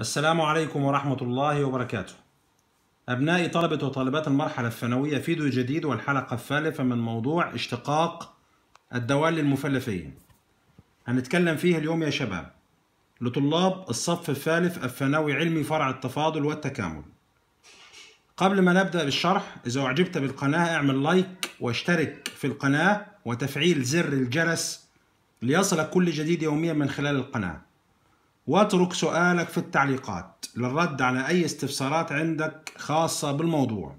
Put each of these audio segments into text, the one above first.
السلام عليكم ورحمة الله وبركاته أبنائي طلبة وطالبات المرحلة الثانوية فيديو جديد والحلقة الثالثة من موضوع اشتقاق الدوال المفلفية هنتكلم فيها اليوم يا شباب لطلاب الصف الثالث الثانوي علمي فرع التفاضل والتكامل قبل ما نبدأ بالشرح إذا أعجبت بالقناة اعمل لايك واشترك في القناة وتفعيل زر الجرس ليصلك كل جديد يوميا من خلال القناه واترك سؤالك في التعليقات للرد على أي استفسارات عندك خاصة بالموضوع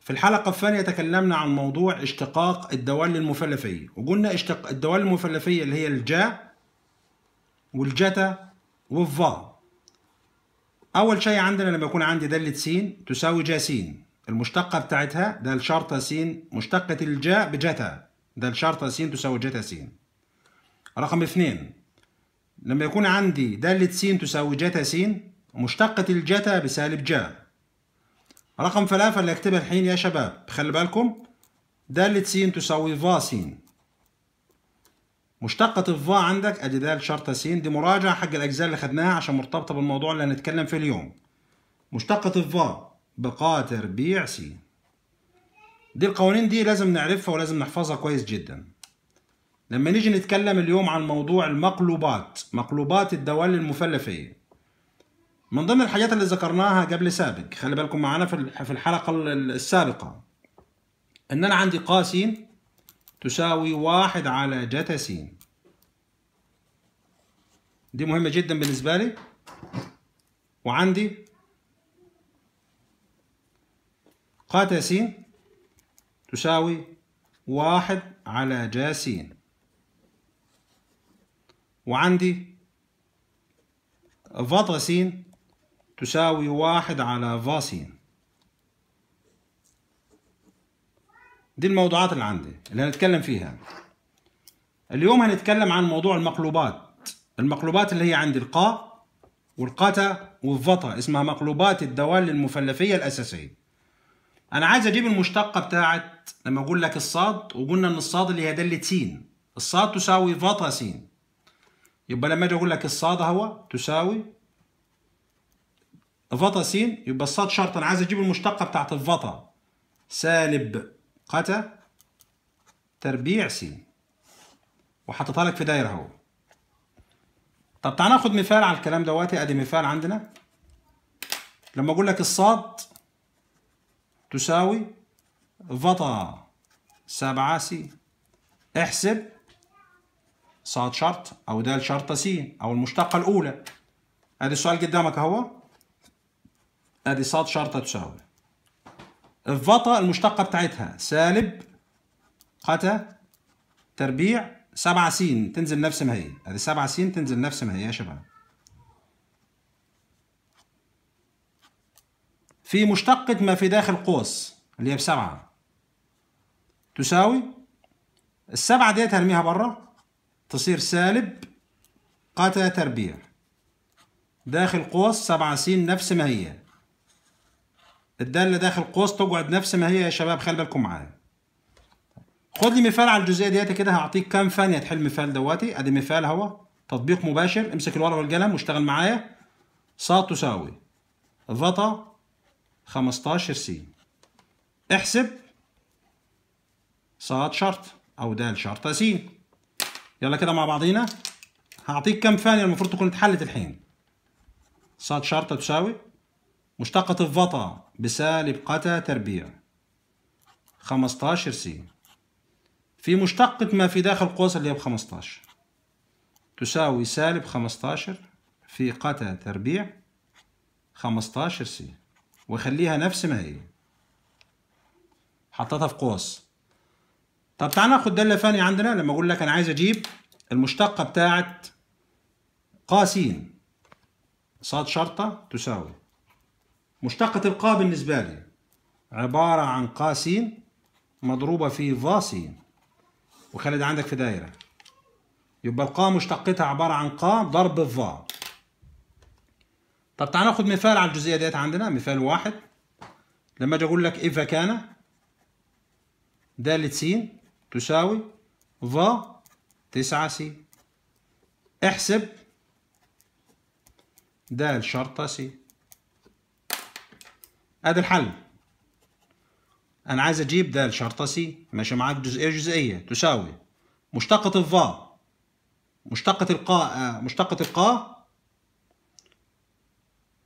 في الحلقة الثانية تكلمنا عن موضوع اشتقاق الدوال المفلفية وقلنا اشتق الدوال المفلفية اللي هي الجا والجتا والظا أول شيء عندنا لما يكون عندي دالة س تساوي جا س المشتقة بتاعتها ده الشرطة س مشتقة الجا بجتا ده الشرطة س تساوي جتا س رقم اثنين لما يكون عندي دالة س تساوي جتا س مشتقة الجتا بسالب جا رقم ثلاثة اللي اكتبها الحين يا شباب خلي بالكم دالة س تساوي فا س مشتقة الفا عندك ادي دال شرطة س دي مراجعة حق الأجزاء اللي خدناها عشان مرتبطة بالموضوع اللي هنتكلم فيه اليوم مشتقة الفا بقا تربيع س دي القوانين دي لازم نعرفها ولازم نحفظها كويس جداً لما نيجي نتكلم اليوم عن موضوع المقلوبات مقلوبات الدوال المفلفية من ضمن الحاجات اللي ذكرناها قبل سابق خلي بالكم معانا في الحلقة السابقة ان انا عندي قاسين تساوي واحد على جتا س دي مهمة جدا بالنسبة لي وعندي قاتا س تساوي واحد على جا س وعندي فا س تساوي واحد على فا س دي الموضوعات اللي عندي اللي هنتكلم فيها اليوم هنتكلم عن موضوع المقلوبات المقلوبات اللي هي عند القا والقتا والفطا اسمها مقلوبات الدوال المفلفية الأساسية أنا عايز أجيب المشتقة بتاعت لما أقول لك الصاد وقلنا إن الصاد اللي هي دالة س الصاد تساوي فطا س يبقى لما اجي اقول لك الصاد هو تساوي فتا س يبقى الصاد شرط انا عايز اجيب المشتقه بتاعت الفتا سالب قتا تربيع س وحطيتها لك في دايره اهو طب تعال ناخد مثال على الكلام دوت ادي مثال عندنا لما اقول لك الصاد تساوي فتا سبعة س احسب ص شرط او د شرطة س او المشتقة الاولى ادي السؤال قدامك اهو ادي ص شرطة تساوي الفطا المشتقة بتاعتها سالب قتا تربيع سبعة س تنزل نفس ما هي ادي سبعة س تنزل نفس ما هي يا شباب في مشتقة ما في داخل قوس اللي هي بسبعة تساوي السبعة ديت هرميها بره تصير سالب قتا تربيع داخل قوس سبعة س نفس ما هي الدالة داخل قوس تقعد نفس ما هي يا شباب خلي بالكم معايا خد لي مثال على الجزئية ديت كده هعطيك كام ثانية تحل المثال دواتي ادي مثال هو تطبيق مباشر امسك الورقة والقلم واشتغل معايا ص تساوي غطا 15 س احسب ص شرط او دال شرطة س يلا كده مع بعضينا هعطيك كام ثانية المفروض تكون اتحلت الحين ص شرطة تساوي مشتقة الفطا بسالب قتا تربيع 15 س في مشتقة ما في داخل قوس اللي هي بخمستاشر تساوي سالب خمستاشر في قتا تربيع خمستاشر س وخليها نفس ما هي حطيتها في قوس طب تعال ناخد داله ثانيه عندنا لما اقول لك انا عايز اجيب المشتقه بتاعه ق س ص شرطه تساوي مشتقه القا بالنسبه لي عباره عن ق س مضروبه في ف س وخالد عندك في دايره يبقى القا مشتقتها عباره عن ق ضرب فا طب تعال ناخد مثال على الجزئيه ديت عندنا مثال واحد لما اجي اقول لك اذا كان دالة س تساوي ظا 9 سي احسب د شرطة سي ادي الحل انا عايز اجيب د شرطة سي ماشي معاك جزئية جزئية تساوي مشتقة الظا مشتقة القاء مشتقة القاء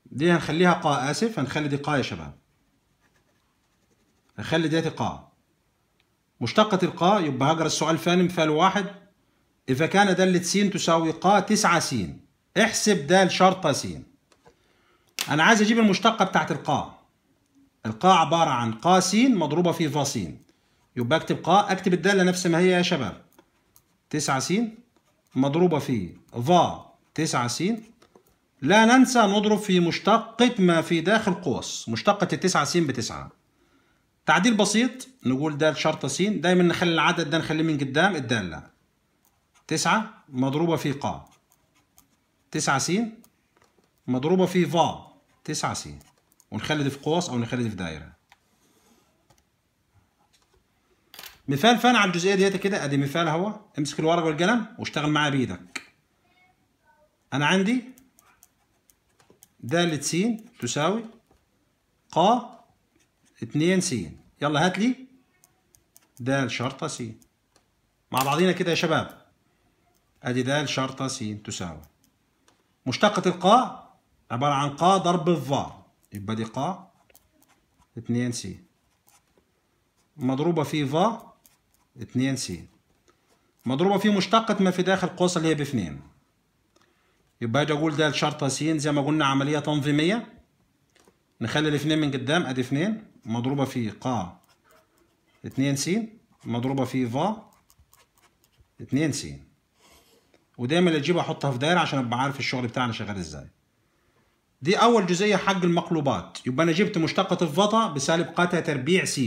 دي هنخليها قاء اسف هنخلي دي قاء يا شباب هنخلي ديت قاء مشتقة القا يبقى هجر السؤال الثاني مثال واحد إذا كان دالة س تساوي قا تسعة س احسب دال شرطة س أنا عايز أجيب المشتقة بتاعت القاء القاء عبارة عن قا س مضروبة في فا س يبقى أكتب قا أكتب الدالة نفس ما هي يا شباب تسعة س مضروبة في فا تسعة س لا ننسى نضرب في مشتقة ما في داخل قوس مشتقة التسعة س بتسعة تعديل بسيط نقول د شرطة س دايما نخلي العدد ده نخليه من قدام الدالة تسعة مضروبة في قا تسعة س مضروبة في فا تسعة س ونخلي دي في قوس أو نخلي دي في دايرة مثال فان على الجزئية ديت كده أدي مثال أهو امسك الورقة والقلم واشتغل معاه بإيدك أنا عندي دالة س تساوي ق اثنين س يلا هات لي د شرطة س مع بعضينا كده يا شباب ادي د شرطة س تساوي مشتقة القاء عبارة عن ق ضرب الظا يبقى دي ق اثنين س مضروبة في فا اثنين س مضروبة في مشتقة ما في داخل قوس اللي هي باثنين يبقى اجي اقول د شرطة س زي ما قلنا عملية تنظيمية نخلي الاثنين من قدام ادي اثنين مضروبه في قا اثنين س مضروبه في فا اثنين س ودايما اللي تجيبها احطها في دايره عشان ابقى عارف الشغل بتاعنا شغال ازاي دي اول جزئيه حج المقلوبات يبقى انا جبت مشتقه الفطا بسالب قتا تربيع س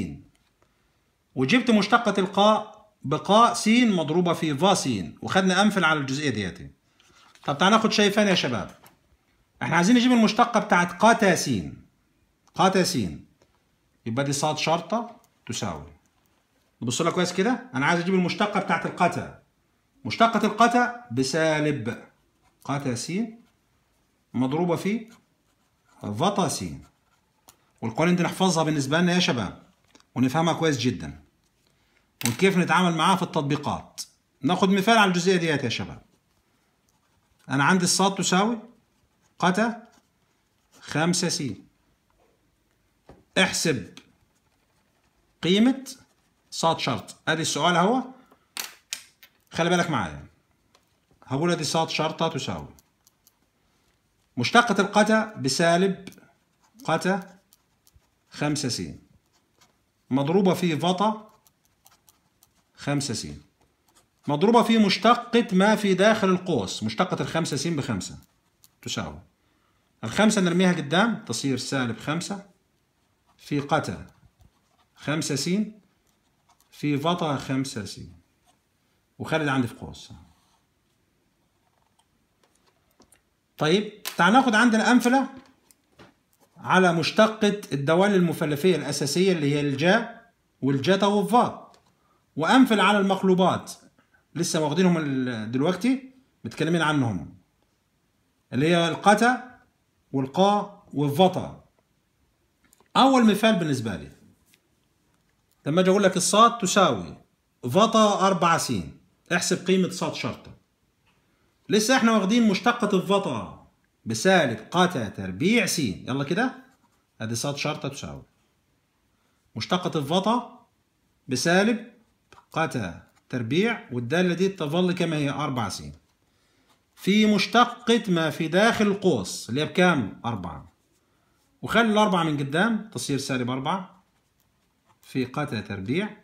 وجبت مشتقه القاء بقاء س مضروبه في فا س وخدنا انفل على الجزئيه دياتي طب تعال ناخد شايفان يا شباب احنا عايزين نجيب المشتقه بتاعت قتا س قاطع س يبقى دي ص شرطه تساوي نبص لها كويس كده انا عايز اجيب المشتقه بتاعه القطع مشتقه القطع بسالب قتا س مضروبه في فطا س والقوانين دي نحفظها بالنسبه لنا يا شباب ونفهمها كويس جدا وكيف نتعامل معاها في التطبيقات ناخد مثال على الجزئيه ديت يا شباب انا عندي الصاد تساوي قطع خمسة س احسب قيمة صاد شرط ادي السؤال هو خلي بالك معايا هقول ادي صاد شرطة تساوي مشتقة القتا بسالب قتا خمسة س مضروبة في فطا خمسة س مضروبة في مشتقة ما في داخل القوس مشتقة الخمسة س بخمسة تساوي الخمسة نرميها قدام تصير سالب خمسة في قتا خمسة سين في فطا خمسة سين وخالد عندي في قوس طيب تعال ناخد عندنا أمثلة على مشتقة الدوال المثلثية الأساسية اللي هي الجا والجتا والفا وأمثلة على المقلوبات لسه واخدينهم دلوقتي متكلمين عنهم اللي هي القتا والقا والفطا اول مثال بالنسبه لي لما اجي اقول لك الصاد تساوي فطا 4 س احسب قيمه صاد شرطه لسه احنا واخدين مشتقه الفطا بسالب قتا تربيع س يلا كده ادي صاد شرطه تساوي مشتقه الفطا بسالب قتا تربيع والداله دي تظل كما هي 4 س في مشتقة ما في داخل القوس اللي هي بكام؟ أربعة وخلي الأربعة من قدام تصير سالب أربعة في قتلة تربيع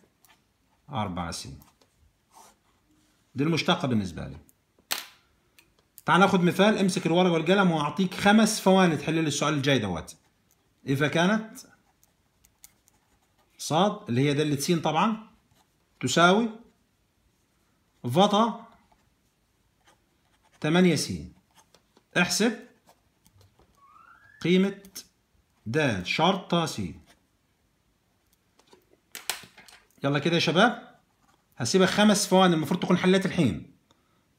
أربعة س دي المشتقة بالنسبة لي تعال ناخد مثال امسك الورقة والقلم وأعطيك خمس فوائد تحل لي السؤال الجاي دوت إذا كانت ص اللي هي دالة س طبعا تساوي فطا 8 س احسب قيمة د شرطة س يلا كده يا شباب هسيبك خمس فوان المفروض تكون حلات الحين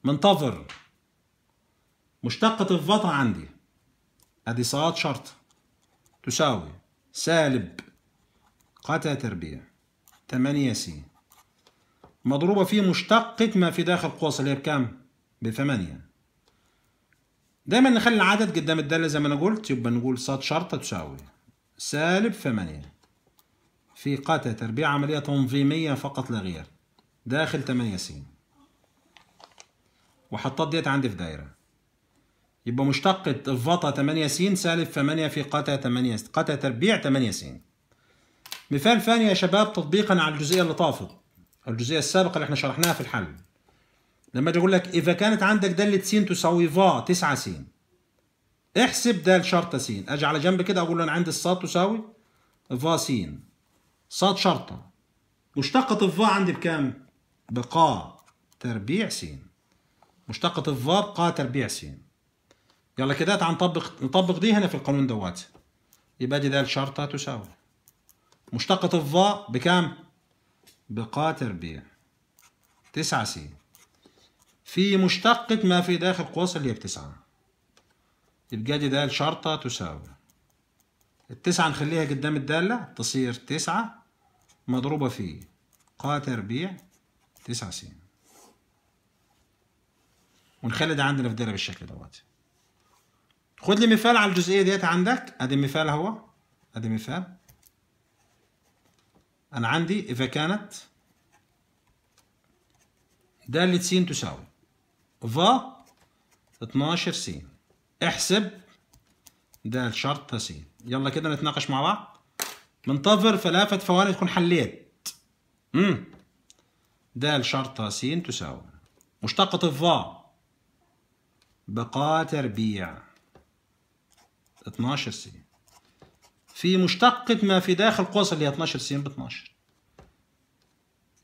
منتظر مشتقة الفطا عندي ادي ص شرط تساوي سالب قتا تربيع 8 س مضروبة في مشتقة ما في داخل قوس اللي هي بكام؟ بثمانية دايما نخلي العدد قدام الدالة زي ما انا قلت يبقى نقول ص شرطة تساوي سالب ثمانية في قاتا تربيع عملية تنظيمية فقط لا غير داخل ثمانية س وحطت ديت عندي في دايرة يبقى مشتقة الفطا ثمانية س سالب ثمانية في قاتا ثمانية قاتا تربيع ثمانية س مثال ثاني يا شباب تطبيقا على الجزئية اللي طافت الجزئية السابقة اللي احنا شرحناها في الحل لما اجي اقول لك اذا كانت عندك داله س تساوي فا 9 س احسب دال شرطه س اجي على جنب كده اقول له انا عندي الصاد تساوي فا س صاد شرطه مشتقه الفا عندي بكام؟ بقا تربيع س مشتقه الفا بقا تربيع س يلا كده تعال نطبق نطبق دي هنا في القانون دوت يبقى دي دال شرطه تساوي مشتقه الفا بكام؟ بقا تربيع 9 س في مشتقة ما في داخل قوس اللي هي بتسعة يبقى دي دال شرطة تساوي التسعة نخليها قدام الدالة تصير تسعة مضروبة في قا تربيع تسعة س ونخلي ده عندنا في الدالة بالشكل دوت خد لي مثال على الجزئية ديت عندك ادي مثال اهو ادي مثال انا عندي اذا كانت دالة س تساوي فا 12 س احسب د شرط س يلا كده نتناقش مع بعض منتظر ثلاثة فوارق تكون حليت امم د شرط س تساوي مشتقة الظا بقاء تربيع 12 س في مشتقة ما في داخل قوس اللي هي 12 س ب 12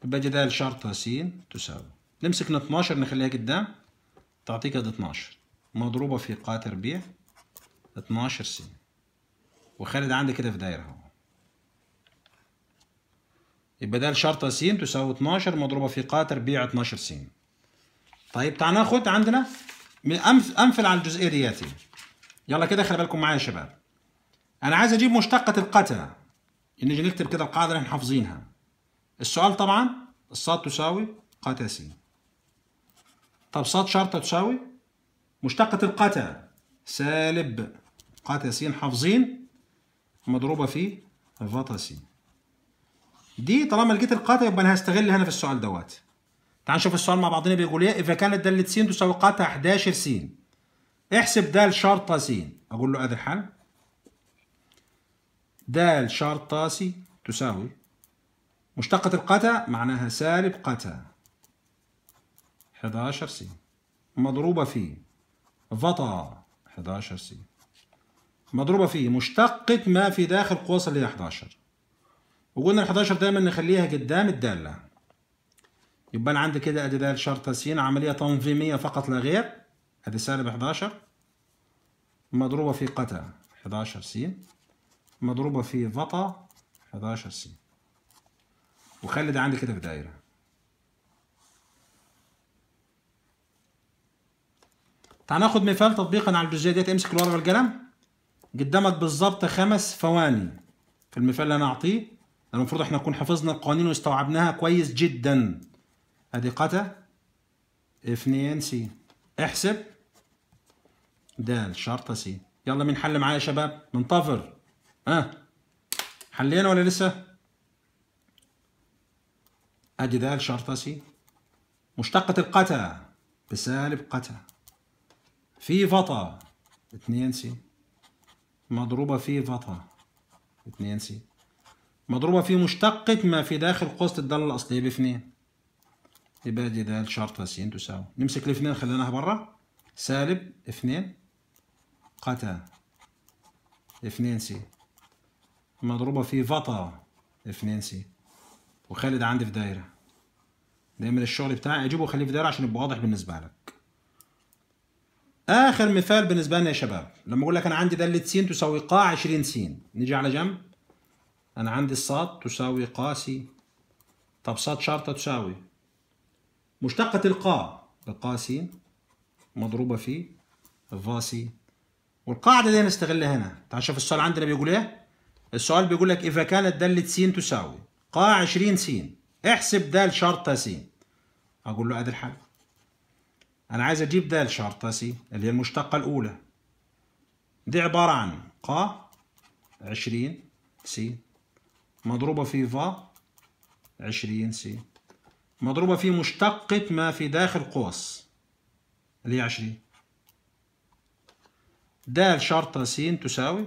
يبقى جدال شرطها س تساوي نمسك ال 12 نخليها قدام تعطيك هذا 12 مضروبة في قاطر بيع 12 س وخالد عندي كده في دايرة اهو يبقى ده الشرطة س تساوي 12 مضروبة في قاطر بيع 12 س طيب تعال ناخد عندنا أمثل على الجزئية دياتي يلا كده خلي بالكم معايا يا شباب أنا عايز أجيب مشتقة القتلة نيجي نكتب كده القاعدة اللي احنا حافظينها السؤال طبعا الصاد تساوي قاتا س طب ص شرطة تساوي مشتقة القتا سالب قتا س حافظين مضروبة في فاتا س دي طالما لقيت القتا يبقى انا هستغل هنا في السؤال دوت تعال نشوف السؤال مع بعضنا بيقول ايه اذا كانت دالة س تساوي قتا 11 س احسب دال شرطة س اقول له ادي الحل دال شرطة س تساوي مشتقة القتا معناها سالب قتا 11 سي مضروبة في فطا 11 سي مضروبة في مشتقة ما في داخل قوس اللي هي 11 وقلنا ال 11 دايما نخليها قدام الدالة يبقى أنا عندي كده أدي دال شرطة س عملية تنظيمية فقط لا غير أدي سالب 11 مضروبة في قتا 11 س مضروبة في فطا 11 س وخلي ده عندي كده في دايرة تعال ناخد مثال تطبيقا على الجزئيه ديت امسك الورقه والقلم قدامك بالظبط خمس فواني في المثال اللي انا اعطيه المفروض احنا نكون حفظنا القوانين واستوعبناها كويس جدا ادي قتا اثنين سي احسب دال شرطة سي يلا مين حل معايا يا شباب منطفر ها أه. حلينا ولا لسه ادي دال شرطة سي مشتقة القتا بسالب قتا في فطا اتنين سي مضروبة في فطا اتنين سي مضروبة في مشتقة ما في داخل قوس الدالة الأصلية باثنين يبقى دي دال شرطة س تساوي نمسك الاثنين خليناها برا سالب اثنين قتا اثنين سي مضروبة في فطا اثنين سي وخالد عندي في دايرة دايما الشغل بتاعي اجيبه وخليه في دايرة عشان يبقى واضح بالنسبة لك اخر مثال بالنسبه لنا يا شباب لما اقول لك انا عندي داله س تساوي ق 20 س نيجي على جنب انا عندي ص تساوي ق س طب ص شرطه تساوي مشتقه القا القا س مضروبه في فا س والقاعده دي نستغلها هنا تعال شوف السؤال عندنا بيقول ايه السؤال بيقول لك اذا كانت داله س تساوي ق 20 س احسب د شرطه س اقول له ادي الحل أنا عايز أجيب دال شرطسي اللي هي المشتقة الأولى دي عبارة عن ق عشرين س مضروبة في فا عشرين س مضروبة في مشتقة ما في داخل قوس اللي هي عشرين د شرطة س تساوي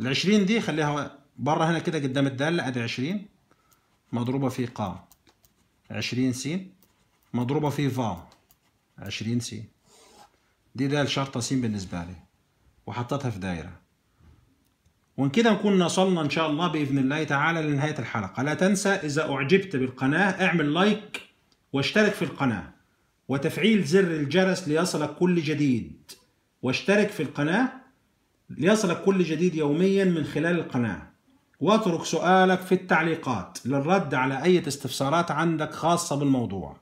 العشرين دي خليها بره هنا كده قدام الدالة أدي عشرين مضروبة في ق عشرين س مضروبة في فا عشرين سي دي ده الشرطة س بالنسبة لي وحطيتها في دايرة وان كده نكون وصلنا ان شاء الله باذن الله تعالى لنهايه الحلقه لا تنسى اذا اعجبت بالقناه اعمل لايك واشترك في القناه وتفعيل زر الجرس ليصلك كل جديد واشترك في القناه ليصلك كل جديد يوميا من خلال القناه واترك سؤالك في التعليقات للرد على اي استفسارات عندك خاصه بالموضوع